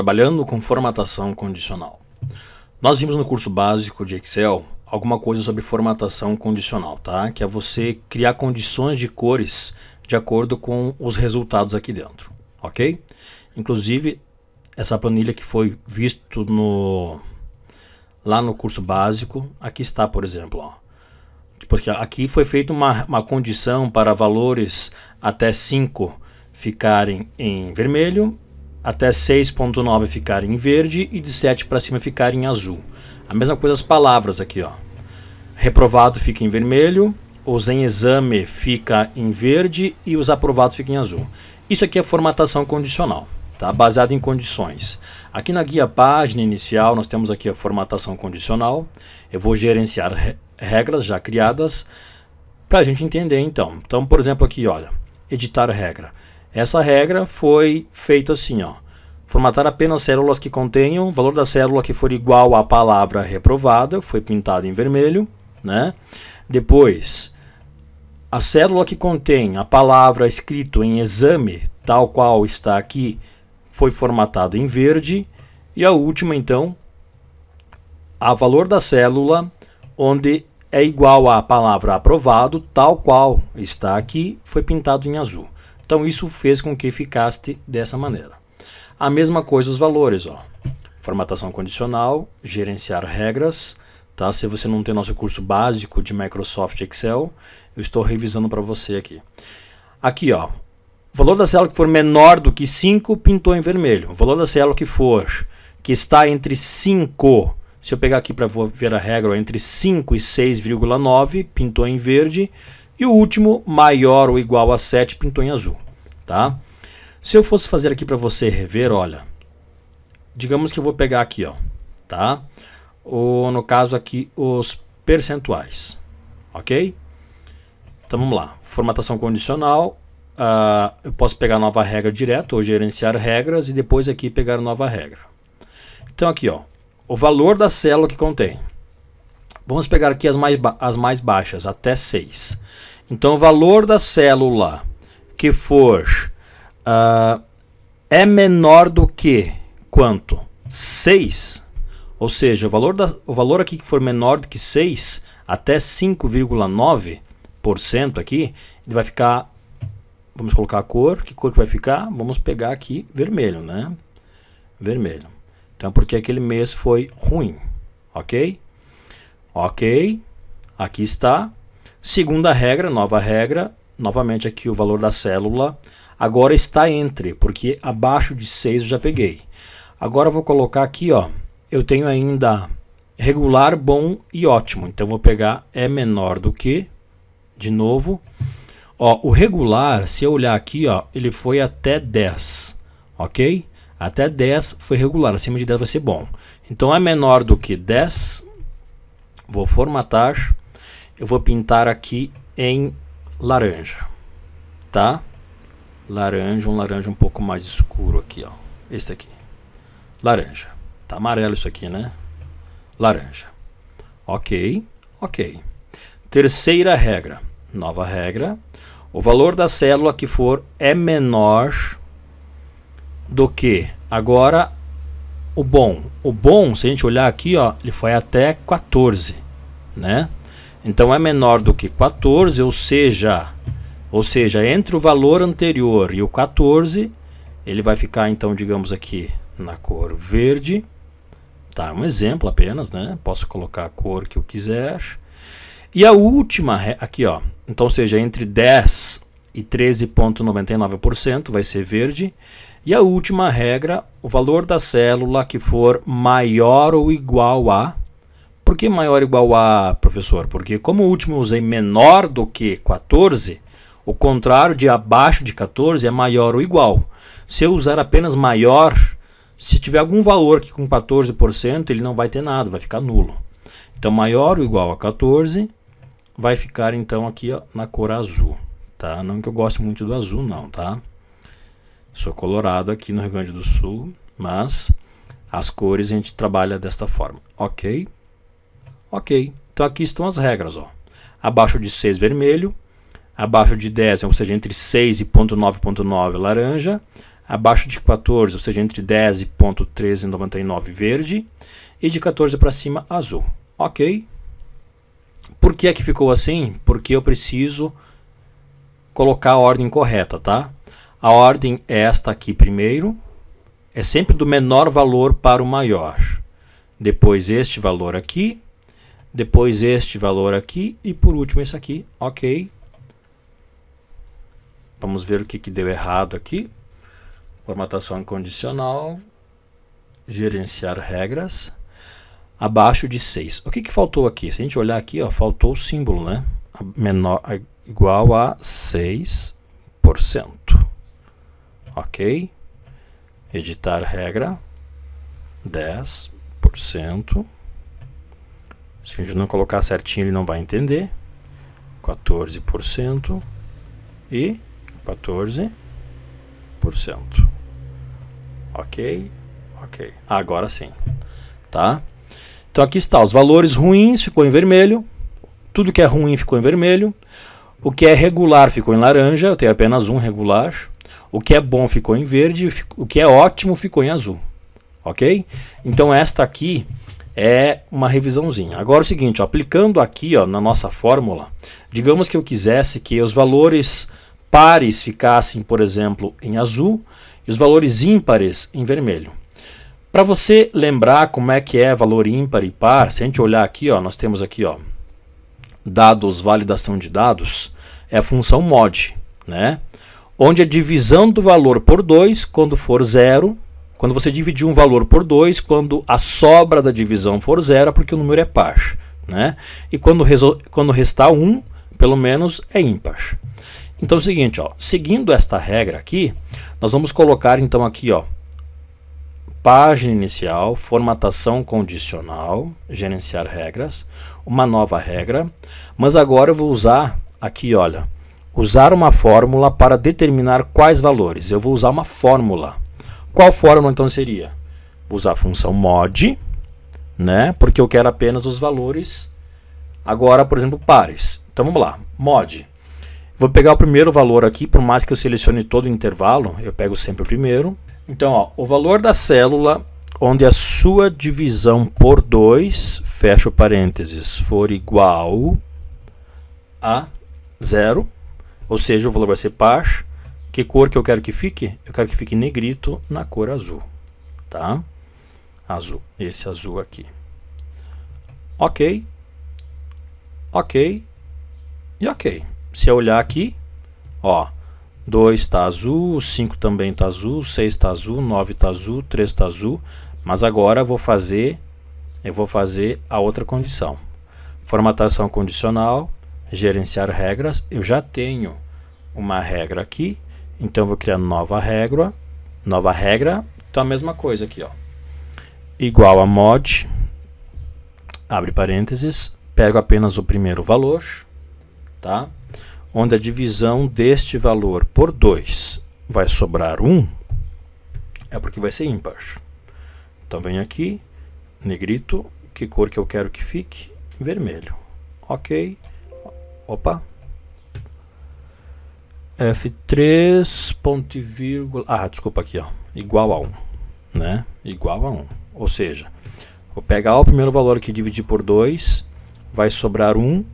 trabalhando com formatação condicional. Nós vimos no curso básico de Excel alguma coisa sobre formatação condicional, tá? Que é você criar condições de cores de acordo com os resultados aqui dentro, ok? Inclusive, essa planilha que foi visto no lá no curso básico, aqui está, por exemplo, ó. Porque aqui foi feita uma, uma condição para valores até 5 ficarem em vermelho até 6.9 ficar em verde e de 7 para cima ficar em azul. A mesma coisa as palavras aqui, ó. Reprovado fica em vermelho, os em exame fica em verde e os aprovados fica em azul. Isso aqui é formatação condicional, tá? Baseado em condições. Aqui na guia página inicial nós temos aqui a formatação condicional. Eu vou gerenciar re regras já criadas para a gente entender então. Então, por exemplo, aqui, olha, editar regra. Essa regra foi feita assim, ó. Formatar apenas células que contenham o valor da célula que for igual à palavra reprovada, foi pintado em vermelho, né? Depois, a célula que contém a palavra escrito em exame, tal qual está aqui, foi formatada em verde. E a última, então, a valor da célula, onde é igual à palavra aprovado, tal qual está aqui, foi pintado em azul. Então isso fez com que ficasse dessa maneira. A mesma coisa os valores, ó. Formatação condicional, gerenciar regras, tá? Se você não tem nosso curso básico de Microsoft Excel, eu estou revisando para você aqui. Aqui, ó. O valor da célula que for menor do que 5, pintou em vermelho. O valor da célula que for que está entre 5 se eu pegar aqui para ver a regra, entre 5 e 6,9, pintou em verde. E o último, maior ou igual a 7, pintou em azul. Tá? Se eu fosse fazer aqui para você rever, olha. Digamos que eu vou pegar aqui, ó, tá? Ou no caso aqui os percentuais, ok? Então vamos lá. Formatação condicional. Uh, eu posso pegar nova regra direto ou gerenciar regras e depois aqui pegar nova regra. Então aqui, ó, o valor da célula que contém. Vamos pegar aqui as mais, as mais baixas, até 6. Então, o valor da célula que for uh, é menor do que quanto? 6. Ou seja, o valor, da, o valor aqui que for menor do que 6, até 5,9% aqui, ele vai ficar... Vamos colocar a cor. Que cor que vai ficar? Vamos pegar aqui vermelho, né? Vermelho. Então, porque aquele mês foi ruim, ok? Ok. Aqui está Segunda regra, nova regra, novamente aqui o valor da célula agora está entre, porque abaixo de 6 eu já peguei. Agora eu vou colocar aqui, ó, eu tenho ainda regular, bom e ótimo. Então vou pegar é menor do que, de novo. Ó, o regular, se eu olhar aqui, ó, ele foi até 10, ok? Até 10 foi regular, acima de 10 vai ser bom. Então é menor do que 10, vou formatar, eu vou pintar aqui em laranja, tá? Laranja, um laranja um pouco mais escuro aqui, ó. Esse aqui. Laranja. Tá amarelo isso aqui, né? Laranja. Ok, ok. Terceira regra, nova regra. O valor da célula que for é menor do que agora o bom. O bom, se a gente olhar aqui, ó, ele foi até 14, né? Então é menor do que 14, ou seja, ou seja, entre o valor anterior e o 14, ele vai ficar então, digamos aqui, na cor verde. Tá, um exemplo apenas, né? Posso colocar a cor que eu quiser. E a última, aqui ó, então seja entre 10 e 13,99% vai ser verde. E a última regra, o valor da célula que for maior ou igual a por que maior ou igual a, professor? Porque como o último eu usei menor do que 14, o contrário de abaixo de 14 é maior ou igual. Se eu usar apenas maior, se tiver algum valor que com 14%, ele não vai ter nada, vai ficar nulo. Então maior ou igual a 14 vai ficar então aqui ó, na cor azul, tá? Não que eu goste muito do azul não, tá? Sou colorado aqui no Rio Grande do Sul, mas as cores a gente trabalha desta forma, ok? Ok, então aqui estão as regras. Ó. Abaixo de 6, vermelho. Abaixo de 10, ou seja, entre 6 e ponto .9.9, laranja. Abaixo de 14, ou seja, entre 10 e ponto .1399, verde. E de 14 para cima, azul. Ok. Por que é que ficou assim? Porque eu preciso colocar a ordem correta, tá? A ordem é esta aqui primeiro. É sempre do menor valor para o maior. Depois este valor aqui depois este valor aqui e por último esse aqui, ok. Vamos ver o que, que deu errado aqui. Formatação condicional, gerenciar regras, abaixo de 6. O que, que faltou aqui? Se a gente olhar aqui, ó, faltou o símbolo, né? Menor, igual a 6%. Ok. Editar regra, 10%. Se a gente não colocar certinho, ele não vai entender. 14% e 14%. Ok? Ok. Agora sim. Tá? Então aqui está. Os valores ruins ficou em vermelho. Tudo que é ruim ficou em vermelho. O que é regular ficou em laranja. Eu tenho apenas um regular. O que é bom ficou em verde. O que é ótimo ficou em azul. Ok? Então esta aqui é uma revisãozinha. Agora é o seguinte, ó, aplicando aqui ó, na nossa fórmula, digamos que eu quisesse que os valores pares ficassem, por exemplo, em azul e os valores ímpares em vermelho. Para você lembrar como é que é valor ímpar e par, se a gente olhar aqui, ó, nós temos aqui ó, dados, validação de dados, é a função mod, né? onde a divisão do valor por 2, quando for zero, quando você dividir um valor por 2, quando a sobra da divisão for zero, é porque o número é par. Né? E quando, quando restar 1, um, pelo menos é ímpar. Então é o seguinte, ó, seguindo esta regra aqui, nós vamos colocar então aqui, ó, página inicial, formatação condicional, gerenciar regras, uma nova regra, mas agora eu vou usar aqui, olha, usar uma fórmula para determinar quais valores. Eu vou usar uma fórmula. Qual fórmula então seria? Vou usar a função mod, né? Porque eu quero apenas os valores agora, por exemplo, pares. Então vamos lá, mod. Vou pegar o primeiro valor aqui, por mais que eu selecione todo o intervalo, eu pego sempre o primeiro. Então, ó, o valor da célula onde a sua divisão por 2, fecha parênteses, for igual a zero, ou seja, o valor vai ser par, que cor que eu quero que fique? Eu quero que fique negrito na cor azul, tá? Azul, esse azul aqui. Ok, ok e ok. Se eu olhar aqui, ó, 2 está azul, 5 também está azul, 6 está azul, 9 está azul, 3 está azul, mas agora eu vou fazer, eu vou fazer a outra condição. Formatação condicional, gerenciar regras, eu já tenho uma regra aqui, então eu vou criar nova regra, nova regra. Então a mesma coisa aqui, ó. Igual a mod, abre parênteses, pego apenas o primeiro valor, tá? Onde a divisão deste valor por 2 vai sobrar 1, um, é porque vai ser ímpar. Então venho aqui, negrito, que cor que eu quero que fique? Vermelho. Ok. Opa, F3 ponto e vírgula, ah, desculpa aqui, ó, igual a 1, né, igual a 1, ou seja, vou pegar o primeiro valor aqui, dividir por 2, vai sobrar 1,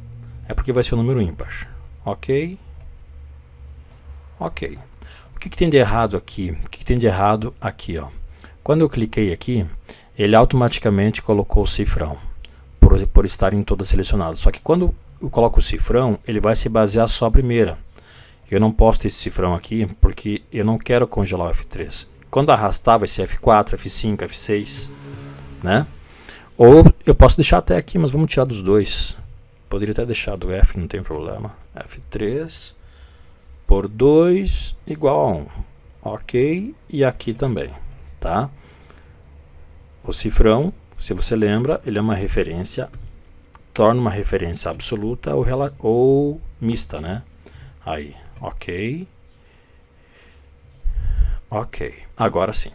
é porque vai ser o um número ímpar, ok? Ok, o que, que tem de errado aqui? O que, que tem de errado aqui, ó? Quando eu cliquei aqui, ele automaticamente colocou o cifrão, por, por estarem todas selecionadas, só que quando eu coloco o cifrão, ele vai se basear só a primeira, eu não posto esse cifrão aqui porque eu não quero congelar o F3. Quando arrastar vai ser F4, F5, F6, né? Ou eu posso deixar até aqui, mas vamos tirar dos dois. Poderia até deixar do F, não tem problema. F3 por 2 igual a 1. Ok, e aqui também, tá? O cifrão, se você lembra, ele é uma referência, torna uma referência absoluta ou, ou mista, né? Aí, Ok. Ok, agora sim.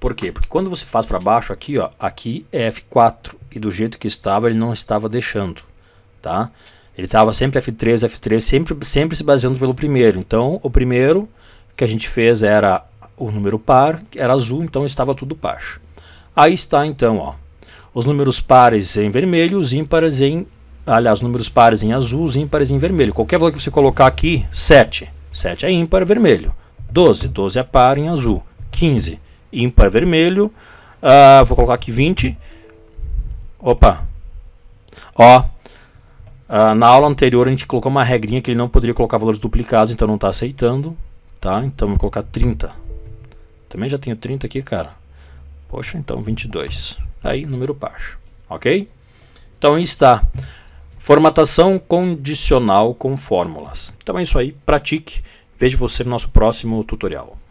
Por quê? Porque quando você faz para baixo aqui, ó, aqui é F4 e do jeito que estava ele não estava deixando, tá? Ele estava sempre F3, F3, sempre, sempre se baseando pelo primeiro. Então, o primeiro que a gente fez era o número par, que era azul, então estava tudo par. Aí está então, ó, os números pares em vermelho, os ímpares em aliás, números pares em azul, ímpares em vermelho. Qualquer valor que você colocar aqui, 7. 7 é ímpar, vermelho. 12, 12 é par em azul. 15, ímpar, vermelho. Uh, vou colocar aqui 20. Opa. Ó. Uh, na aula anterior a gente colocou uma regrinha que ele não poderia colocar valores duplicados, então não está aceitando. Tá? Então vou colocar 30. Também já tenho 30 aqui, cara. Poxa, então 22. Aí, número par. Ok? Então está. Formatação condicional com fórmulas. Então é isso aí, pratique. Vejo você no nosso próximo tutorial.